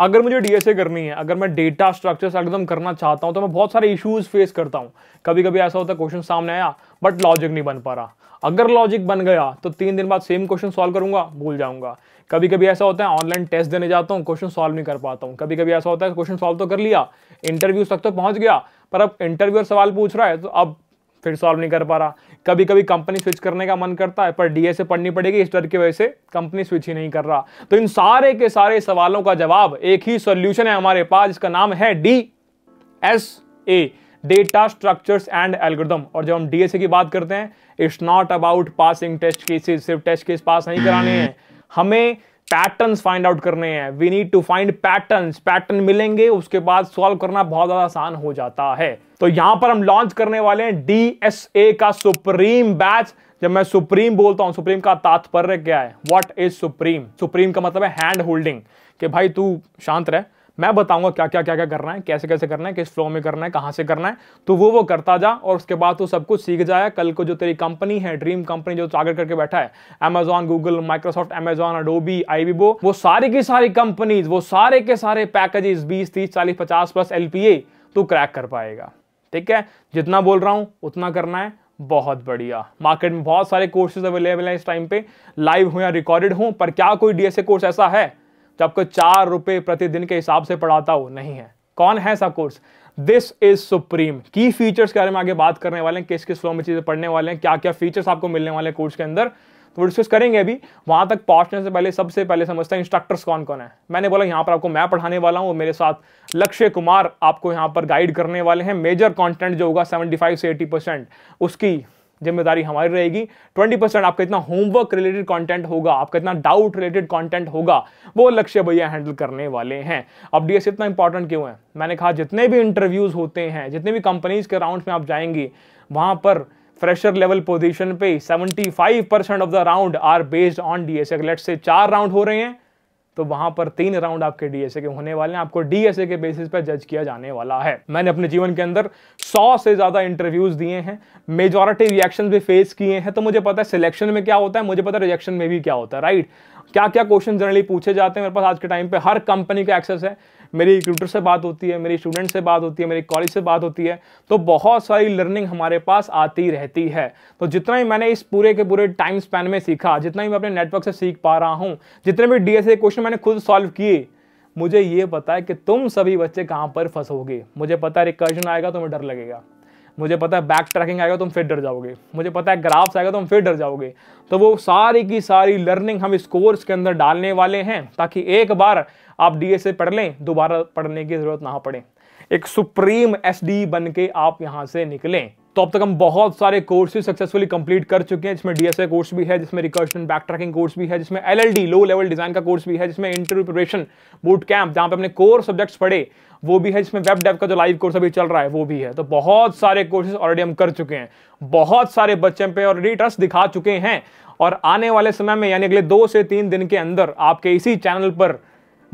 अगर मुझे डीएसए करनी है अगर मैं डेटा स्ट्रक्चर एकदम करना चाहता हूँ तो मैं बहुत सारे इशूज फेस करता हूँ कभी कभी ऐसा होता है क्वेश्चन सामने आया बट लॉजिक नहीं बन पा रहा अगर लॉजिक बन गया तो तीन दिन बाद सेम क्वेश्चन सॉल्व करूंगा भूल जाऊंगा कभी कभी ऐसा होता है ऑनलाइन टेस्ट देने जाता हूँ क्वेश्चन सॉल्व नहीं कर पाता हूँ कभी कभी ऐसा होता है क्वेश्चन सॉल्व तो कर लिया इंटरव्यू तक तो पहुंच गया पर अब इंटरव्यूअर सवाल पूछ रहा है तो अब फिर सॉल्व नहीं कर पा रहा कभी कभी कंपनी स्विच करने का मन करता है पर डीएसए पढ़नी पड़ेगी इस डर की वजह से कंपनी स्विच ही नहीं कर रहा तो इन सारे के सारे सवालों का जवाब एक ही सॉल्यूशन है हमारे पास जिसका नाम है D S A data structures and algorithm और जब हम डीएसए की बात करते हैं it's not about passing test cases सिर्फ टेस्ट केस पास नहीं कराने हैं हमें पैटर्न्स फाइंड आउट करने हैं we need to find patterns pattern मिलेंगे उसके बाद सॉल्व करना बहुत ज्यादा आसान हो जाता है तो यहां पर हम लॉन्च करने वाले हैं डी का सुप्रीम बैच जब मैं सुप्रीम बोलता हूं सुप्रीम का तात्पर्य क्या है वॉट इज सुप्रीम सुप्रीम का मतलब है हैंड होल्डिंग कि भाई तू शांत रह मैं बताऊंगा क्या क्या क्या क्या करना है कैसे कैसे करना है किस फ्लो में करना है कहाँ से करना है तो वो वो करता जा और उसके बाद तो सब कुछ सीख जाए कल को जो तेरी कंपनी है ड्रीम कंपनी जो टारगेट करके बैठा है Amazon Google Microsoft Amazon Adobe आई वो सारी की सारी कंपनीज वो सारे के सारे पैकेजेस बीस तीस चालीस पचास प्लस एल तू क्रैक कर पाएगा ठीक है जितना बोल रहा हूँ उतना करना है बहुत बढ़िया मार्केट में बहुत सारे कोर्सेज अवेलेबल हैं इस टाइम पे लाइव हो या रिकॉर्डेड हो पर क्या कोई डीएसए कोर्स ऐसा है जो आपको चार रुपए प्रतिदिन के हिसाब से पढ़ाता हो नहीं है कौन है ऐसा कोर्स दिस इज सुप्रीम की फीचर्स के बारे में आगे बात करने वाले हैं किस किस फ्लो में चीजें पढ़ने वाले हैं क्या क्या फीचर्स आपको मिलने वाले कोर्स के अंदर तो डिस्कस करेंगे अभी वहां तक पहुंचने से पहले सबसे पहले समझते हैं इंस्ट्रक्टर्स कौन कौन है मैंने बोला यहाँ पर आपको मैं पढ़ाने वाला हूँ मेरे साथ लक्ष्य कुमार आपको यहाँ पर गाइड करने वाले हैं मेजर कॉन्टेंट जो होगा सेवेंटी फाइव से एटी परसेंट उसकी जिम्मेदारी हमारी रहेगी 20 परसेंट आपका इतना होमवर्क रिलेटेड कंटेंट होगा आपका इतना डाउट रिलेटेड कंटेंट होगा वो लक्ष्य भैया हैंडल करने वाले हैं अब डीएस इतना इंपॉर्टेंट क्यों है मैंने कहा जितने भी इंटरव्यूज होते हैं जितने भी कंपनीज के राउंड में आप जाएंगी वहां पर फ्रेशर लेवल पोजिशन पे seventy percent of the round are based on DSA लेट से चार राउंड हो रहे हैं तो वहां पर तीन राउंड आपके डीएसए के होने वाले हैं आपको डीएसए के बेसिस पर जज किया जाने वाला है मैंने अपने जीवन के अंदर सौ से ज़्यादा इंटरव्यूज दिए हैं मेजोरिटी रिएक्शन भी फेस किए हैं तो मुझे पता है सिलेक्शन में क्या होता है मुझे पता है रिजेक्शन में भी क्या होता है राइट क्या क्या क्वेश्चन जनरली पूछे जाते हैं मेरे पास आज के टाइम पे हर कंपनी का एक्सेस है मेरी रिक्रूटर से बात होती है मेरी स्टूडेंट से बात होती है मेरी कॉलेज से बात होती है तो बहुत सारी लर्निंग हमारे पास आती रहती है तो जितना ही मैंने इस पूरे के पूरे टाइम स्पैन में सीखा जितना ही मैं अपने नेटवर्क से सीख पा रहा हूँ जितने भी डी क्वेश्चन मैंने खुद सॉल्व किए मुझे ये पता है कि तुम सभी बच्चे कहाँ पर फंसोगे मुझे पता है रिकर्जन आएगा तो मैं डर लगेगा मुझे पता है बैक ट्रैकिंग आएगा तो तुम फिर डर जाओगे मुझे पता है ग्राफ्स आएगा तो तुम फिर डर जाओगे तो वो सारी की सारी लर्निंग हम इस कोर्स के अंदर डालने वाले हैं ताकि एक बार आप ए पढ़ लें दोबारा पढ़ने की ज़रूरत ना पड़े एक सुप्रीम एसडी बन के आप यहाँ से निकलें तो अब तक हम बहुत सारे कोर्स सक्सेसफुली कंप्लीट कर चुके हैं जिसमें डीएसए कोर्स भी है जिसमें रिकर्शन बैक ट्रैकिंग कोर्स भी है जिसमें एलएलडी लो लेवल डिजाइन का कोर्स भी है जिसमें इंटरव्यू प्रिपरेशन बूट कैंप जहां पे हमने कोर सब्जेक्ट्स पढ़े वो भी है जिसमें वेब डेव का जो लाइव कोर्स अभी चल रहा है वो भी है तो बहुत सारे कोर्सेज ऑलरेडी हम कर चुके हैं बहुत सारे बच्चे पे ऑलरेडी ट्रस्ट दिखा चुके हैं और आने वाले समय में यानी अगले दो से तीन दिन के अंदर आपके इसी चैनल पर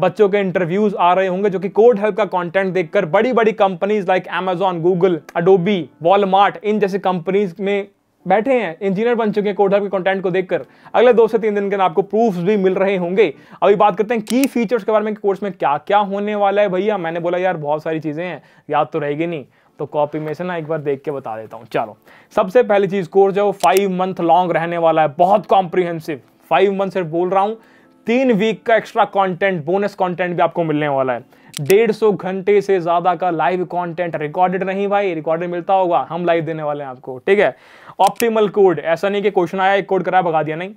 बच्चों के इंटरव्यूज आ रहे होंगे जो कि कोड हेल्प का कंटेंट देखकर बड़ी बड़ी companies like Amazon Google Adobe Walmart इन जैसे कंपनीज में बैठे हैं इंजीनियर बन चुके हैं कोड हेल्प के कंटेंट को देखकर अगले दो से तीन दिन के आपको प्रूफ्स भी मिल रहे होंगे अभी बात करते हैं की फीचर्स के बारे में कोर्स में क्या क्या होने वाला है भैया मैंने बोला यार बहुत सारी चीज़ें हैं याद तो रहेगी नहीं तो कॉपी में से ना एक बार देख के बता देता हूँ चलो सबसे पहली चीज़ कोर्स है वो फाइव मंथ लॉन्ग रहने वाला है बहुत कॉम्प्रीहेंसिव फाइव मंथ सिर्फ बोल रहा हूँ तीन वीक का एक्स्ट्रा कंटेंट बोनस कंटेंट भी आपको मिलने वाला है डेढ़ सौ घंटे से ज़्यादा का लाइव कंटेंट रिकॉर्डेड नहीं भाई रिकॉर्डेड मिलता होगा हम लाइव देने वाले हैं आपको ठीक है ऑप्टिमल कोड ऐसा नहीं कि क्वेश्चन आया एक कोड कराया भगा दिया नहीं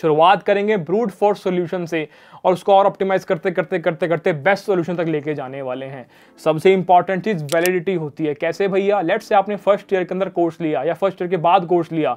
शुरुआत करेंगे ब्रूट फोर्स सोल्यूशन से और उसको और ऑप्टिमाइज करते करते करते करते बेस्ट सोल्यूशन तक लेके जाने वाले हैं सबसे इंपॉर्टेंट चीज़ वैलिडिटी होती है कैसे भैया लेट से आपने फर्स्ट ईयर के अंदर कोर्स लिया या फर्स्ट ईयर के बाद कोर्स लिया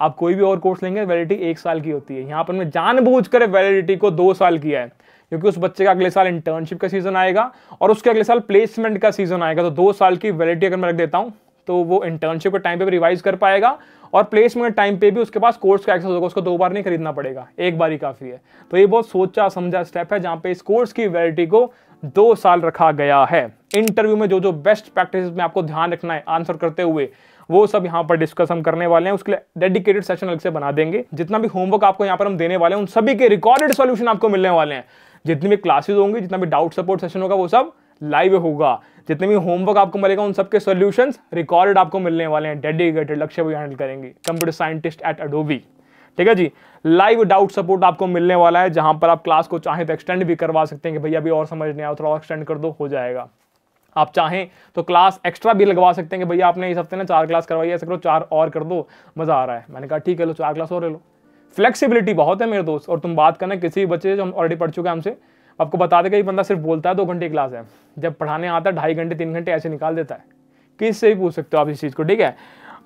आप कोई भी और कोर्स लेंगे वैलिडिटी एक साल की होती है यहाँ पर हमने जानबूझकर वैलिडिटी को दो साल किया है क्योंकि उस बच्चे का अगले साल इंटर्नशिप का सीजन आएगा और उसके अगले साल प्लेसमेंट का सीजन आएगा तो दो साल की वैलिडिटी अगर मैं रख देता हूँ तो वो इंटर्नशिप के टाइम पे रिवाइज कर पाएगा और प्लेसमेंट टाइम पे भी उसके पास कोर्स का एक्सेस होगा उसको दो बार नहीं खरीदना पड़ेगा एक बार ही काफ़ी है तो ये बहुत सोचा समझा स्टेप है जहाँ पे इस कोर्स की वैलिडिटी को दो साल रखा गया है इंटरव्यू में जो जो बेस्ट प्रैक्टिस में आपको ध्यान रखना है आंसर करते हुए वो सब यहाँ पर डिस्कस हम करने वाले हैं उसके लिए डेडिकेटेड सेशन अलग से बना देंगे जितना भी होमवर्क आपको यहाँ पर हम देने वाले हैं उन सभी के रिकॉर्डेड सोल्यूशन आपको मिलने वाले हैं जितनी भी क्लासेज होंगी जितना भी डाउट सपोर्ट सेशन होगा वो सब लाइव होगा जितने भी होमवर्क आपको मिलेगा उन सबके सोल्यूशन रिकॉर्डेड आपको मिलने वाले हैं डेडिकेटेड लक्ष्य भी हैंडल करेंगे कंप्यूटर साइंटिस्ट एट अडोबी ठीक है जी लाइव डाउट सपोर्ट आपको मिलने वाला है जहां पर आप क्लास को चाहे तो एक्सटेंड भी करवा सकते हैं कि भैया अभी और समझ नहीं आओ थोड़ा एक्सटेंड कर दो हो जाएगा आप चाहें तो क्लास एक्स्ट्रा भी लगवा सकते हैं कि भैया आपने इस हफ्ते ना चार क्लास करवाई ऐसे करो चार और कर दो मज़ा आ रहा है मैंने कहा ठीक है लो चार क्लास और ले लो फ्लेक्सिबिलिटी बहुत है मेरे दोस्त और तुम बात करना किसी भी बच्चे जो हम ऑलरेडी पढ़ चुके हैं हमसे आपको बता देगा ये बंदा सिर्फ बोलता है दो घंटे क्लास है जब पढ़ाने आता है ढाई घंटे तीन घंटे ऐसे निकाल देता है किस से भी पूछ सकते हो आप इस चीज़ को ठीक है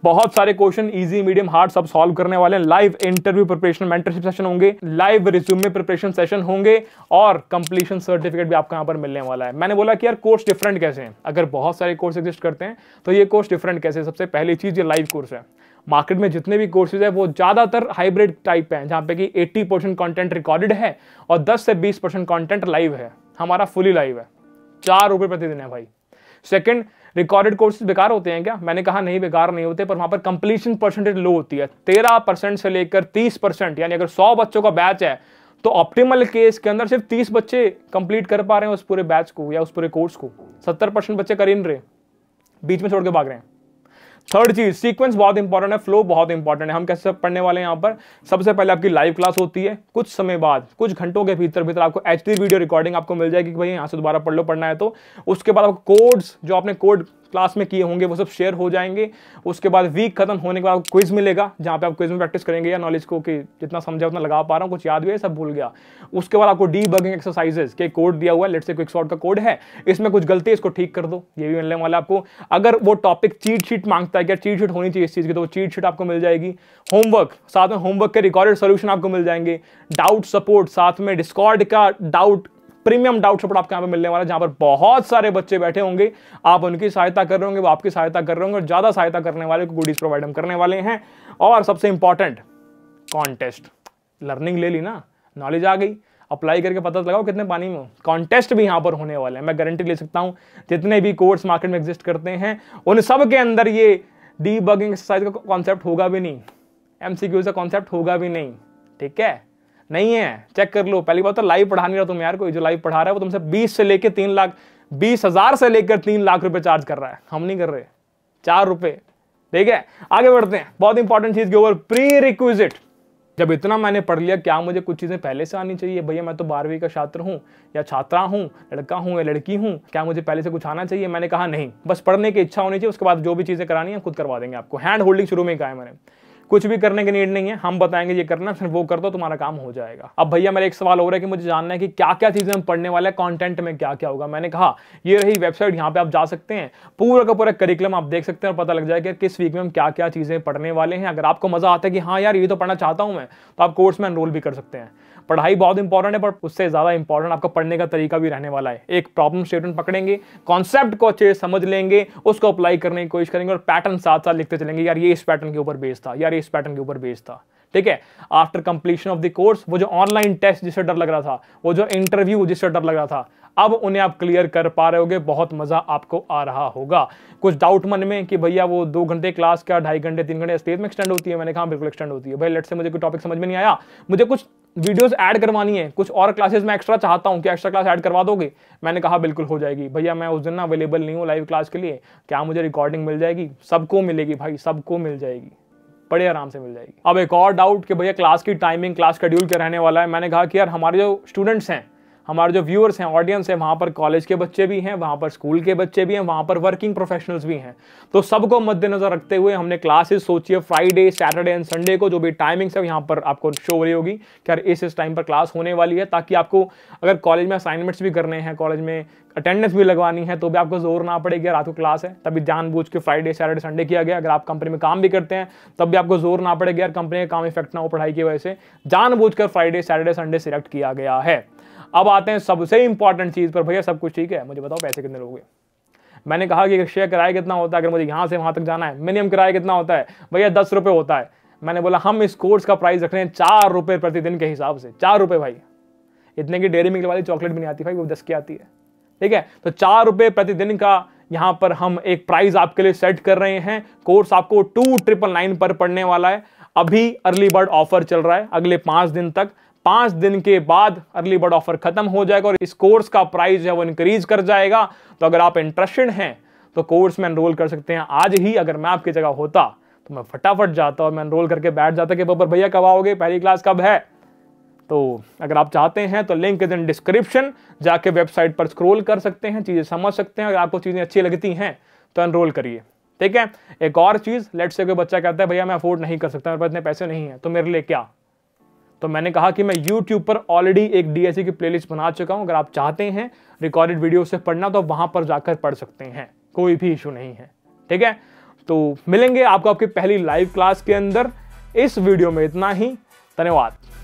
बहुत सारे क्वेश्चन इजी मीडियम हार्ड सब सॉल्व करने वाले हैं live interview preparation mentorship session होंगे लाइव रिज्यूमे प्रिपरेशन सेशन होंगे और कंप्लीशन सर्टिफिकेट भी आपको यहाँ पर मिलने वाला है मैंने बोला कि यार कोर्स डिफरेंट कैसे हैं अगर बहुत सारे कोर्स एग्जिस्ट करते हैं तो ये कोर्स डिफरेंट कैसे सबसे पहली चीज़ ये लाइव कोर्स है मार्केट में जितने भी कोर्सेज है वो ज़्यादातर हाइब्रिड टाइप है जहाँ पे कि 80 परसेंट कॉन्टेंट रिकॉर्डेड है और 10 से 20 परसेंट कॉन्टेंट लाइव है हमारा फुली लाइव है चार रुपए प्रतिदिन है भाई सेकंड रिकॉर्डेड कोर्सेज बेकार होते हैं क्या मैंने कहा नहीं बेकार नहीं होते पर वहां पर कंप्लीशन परसेंटेज लो होती है तेरह परसेंट से लेकर तीस परसेंट यानी अगर सौ बच्चों का बैच है तो ऑप्टिमल केस के अंदर सिर्फ तीस बच्चे कंप्लीट कर पा रहे हैं उस पूरे बैच को या उस पूरे कोर्स को सत्तर परसेंट बच्चे कर ही रहे बीच में छोड़ के भाग रहे हैं थर्ड चीज सीक्वेंस बहुत इंपॉर्टेंट है फ्लो बहुत इंपॉर्टेंट है हम कैसे पढ़ने वाले हैं यहाँ पर सबसे पहले आपकी लाइव क्लास होती है कुछ समय बाद कुछ घंटों के भीतर भीतर आपको एच वीडियो रिकॉर्डिंग आपको मिल जाएगी कि भाई यहाँ से दोबारा पढ़ लो पढ़ना है तो उसके बाद आपको कोड्स जो आपने कोड क्लास में किए होंगे वो सब शेयर हो जाएंगे उसके बाद वीक खत्म होने के बाद आपको क्विज मिलेगा जहाँ पे आप क्विज में प्रैक्टिस करेंगे या नॉलेज को कि जितना समझा उतना लगा पा रहा हूँ कुछ याद भी है सब भूल गया उसके बाद आपको डी बगिंग एक्सरसाइजेज के कोड दिया हुआ है लेट से क्विक शॉर्ट का कोड है इसमें कुछ गलती है इसको ठीक कर दो ये भी मिलने वाला आपको अगर वो टॉपिक चीट शीट मांगता है क्या चीट शीट होनी चाहिए इस चीज़ की तो वो चीट शीट आपको मिल जाएगी होमवर्क साथ में होमवर्क के रिकॉर्डेड सोल्यूशन आपको मिल जाएंगे डाउट सपोर्ट साथ में डिस्कॉर्ड का डाउट प्रीमियम डाउट सपोर्ट आपके यहाँ पे मिलने वाला है जहां पर बहुत सारे बच्चे बैठे होंगे आप उनकी सहायता कर रहे होंगे वो आपकी सहायता कर रहे होंगे और ज़्यादा सहायता करने वाले को गुडीज प्रोवाइड हम करने वाले हैं और सबसे इंपॉर्टेंट कॉन्टेस्ट लर्निंग ले ली ना नॉलेज आ गई अप्लाई करके पता तो लगाओ कितने पानी में कॉन्टेस्ट भी यहाँ पर होने वाले हैं मैं गारंटी ले सकता हूँ जितने भी कोर्स मार्केट में एग्जिस्ट करते हैं उन सब के अंदर ये डी बगिंग एक्सरसाइज का कॉन्सेप्ट होगा भी नहीं एम सी का कॉन्सेप्ट होगा भी नहीं ठीक है नहीं है चेक कर लो पहली बात तो लाइव पढ़ा नहीं रहा तुम यार कोई जो लाइव पढ़ा रहा है वो तुमसे बीस से लेकर तीन लाख बीस हजार से लेकर तीन लाख रुपए चार्ज कर रहा है हम नहीं कर रहे चार रुपए ठीक है आगे बढ़ते हैं बहुत इंपॉर्टेंट चीज के ऊपर प्री रिक्विजिट जब इतना मैंने पढ़ लिया क्या मुझे कुछ चीज़ें पहले से आनी चाहिए भैया मैं तो बारहवीं का छात्र हूँ या छात्रा हूँ लड़का हूँ या लड़की हूँ क्या मुझे पहले से कुछ आना चाहिए मैंने कहा नहीं बस पढ़ने की इच्छा होनी चाहिए उसके बाद जो भी चीज़ें करानी है खुद करवा देंगे आपको हैंड होल्डिंग शुरू में कहा है मैंने कुछ भी करने की नीड नहीं है हम बताएंगे ये करना फिर वो कर दो तुम्हारा काम हो जाएगा अब भैया मेरा एक सवाल हो रहा है कि मुझे जानना है कि क्या क्या चीज़ें हम पढ़ने वाले हैं कॉन्टेंट में क्या क्या होगा मैंने कहा ये रही वेबसाइट यहाँ पे आप जा सकते हैं पूरा का पूरा करिकुलम आप देख सकते हैं और पता लग जाएगा कि किस वीक में हम क्या क्या चीज़ें पढ़ने वाले हैं अगर आपको मज़ा आता है कि हाँ यार ये तो पढ़ना चाहता हूँ मैं तो आप कोर्स में एनरोल भी कर सकते हैं पढ़ाई बहुत इंपॉर्टेंट है पर उससे ज़्यादा इंपॉर्टेंट आपका पढ़ने का तरीका भी रहने वाला है एक प्रॉब्लम स्टेटमेंट पकड़ेंगे कॉन्सेप्ट को अच्छे से समझ लेंगे उसको अप्लाई करने की कोशिश करेंगे और पैटर्न साथ साथ लिखते चलेंगे यार ये इस पैटर्न के ऊपर बेस था यार इस पैटर्न के ऊपर बेस था ठीक है after completion of the course वो जो ऑनलाइन टेस्ट जिससे डर लग रहा था वो जो इंटरव्यू जिससे डर लग रहा था अब उन्हें आप क्लियर कर पा रहे होगे बहुत मजा आपको आ रहा होगा कुछ डाउट मन में कि भैया वो दो घंटे क्लास का ढाई घंटे तीन घंटे स्टेज में एक्सटेंड होती है मैंने कहा हाँ, बिल्कुल एक्सटेंड होती है भाई लेट से मुझे कोई टॉपिक समझ में नहीं आया मुझे कुछ वीडियोस ऐड करवानी है कुछ और क्लासेस मैं एक्स्ट्रा चाहता हूँ कि एक्स्ट्रा क्लास ऐड करवा दोगे मैंने कहा बिल्कुल हो जाएगी भैया मैं उस दिन ना अवेलेबल नहीं हूँ लाइव क्लास के लिए क्या मुझे रिकॉर्डिंग मिल जाएगी सबको मिलेगी भाई सबको मिल जाएगी बड़े आराम से मिल जाएगी अब एक और डाउट कि भैया क्लास की टाइमिंग क्लास शेड्यूल क्या रहने वाला है मैंने कहा कि यार हमारे जो स्टूडेंट्स हैं हमारे जो व्यूअर्स हैं ऑडियंस है वहाँ पर कॉलेज के बच्चे भी हैं वहाँ पर स्कूल के बच्चे भी हैं वहाँ पर वर्किंग प्रोफेशनल्स भी हैं तो सबको मद्देनजर रखते हुए हमने क्लासेस सोची है फ्राइडे सैटरडे एंड संडे को जो भी टाइमिंग्स है यहाँ पर आपको शो हो रही होगी कि यार इस इस टाइम पर क्लास होने वाली है ताकि आपको अगर कॉलेज में असाइनमेंट्स भी करने हैं कॉलेज में अटेंडेंस भी लगवानी है तो भी आपको जोर ना पड़ेगी रात को क्लास है तभी जानबूझ के फ्राइडे सैटरडे संडे किया गया अगर आप कंपनी में काम भी करते हैं तब भी आपको जोर ना पड़ेगा यार कंपनी का काम इफेक्ट ना हो पढ़ाई की वजह से कर फ्राइडे सैटरडे संडे सिलेक्ट किया गया है अब आते हैं सबसे इंपॉर्टेंट चीज़ पर भैया सब कुछ ठीक है मुझे बताओ पैसे कितने लोगे मैंने कहा कि शेयर किराया कितना होता है अगर मुझे यहाँ से वहां तक जाना है मिनिमम किराया कितना होता है भैया दस रुपये होता है मैंने बोला हम इस कोर्स का प्राइस रख रहे हैं चार रुपये प्रतिदिन के हिसाब से चार रुपये भाई इतने की डेयरी मिल्क वाली चॉकलेट भी नहीं आती भाई वो दस की आती है ठीक है तो चार रुपये प्रतिदिन का यहाँ पर हम एक प्राइस आपके लिए सेट कर रहे हैं कोर्स आपको टू ट्रिपल नाइन पर पढ़ने वाला है अभी अर्ली बर्ड ऑफर चल रहा है अगले पाँच दिन तक पांच दिन के बाद अर्ली बर्ड ऑफर खत्म हो जाएगा और इस कोर्स का प्राइस है वो इंक्रीज कर जाएगा तो अगर आप इंटरेस्टेड हैं तो कोर्स में एनरोल कर सकते हैं आज ही अगर मैं आपकी जगह होता तो मैं फटाफट जाता और मैं एनरोल करके बैठ जाता कि बबर भैया कब आओगे पहली क्लास कब है तो अगर आप चाहते हैं तो लिंक इज इन डिस्क्रिप्शन जाके वेबसाइट पर स्क्रोल कर सकते हैं चीज़ें समझ सकते हैं अगर आपको चीज़ें अच्छी लगती हैं तो एनरोल करिए ठीक है एक और चीज़ लेट से कोई बच्चा कहता है भैया मैं अफोर्ड नहीं कर सकता मेरे पास इतने पैसे नहीं है तो मेरे लिए क्या तो मैंने कहा कि मैं यूट्यूब पर ऑलरेडी एक डीएससी की प्लेलिस्ट बना चुका हूं अगर आप चाहते हैं रिकॉर्डेड वीडियो से पढ़ना तो वहां पर जाकर पढ़ सकते हैं कोई भी इशू नहीं है ठीक है तो मिलेंगे आपको आपकी पहली लाइव क्लास के अंदर इस वीडियो में इतना ही धन्यवाद